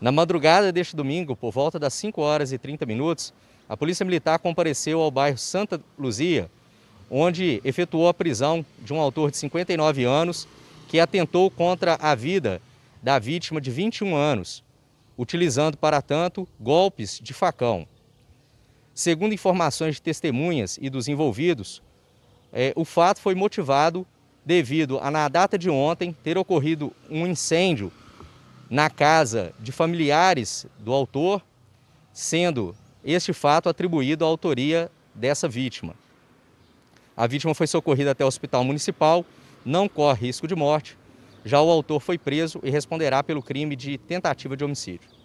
Na madrugada deste domingo, por volta das 5 horas e 30 minutos, a Polícia Militar compareceu ao bairro Santa Luzia, onde efetuou a prisão de um autor de 59 anos que atentou contra a vida da vítima de 21 anos, utilizando para tanto golpes de facão. Segundo informações de testemunhas e dos envolvidos, eh, o fato foi motivado devido a, na data de ontem, ter ocorrido um incêndio na casa de familiares do autor, sendo este fato atribuído à autoria dessa vítima. A vítima foi socorrida até o hospital municipal, não corre risco de morte. Já o autor foi preso e responderá pelo crime de tentativa de homicídio.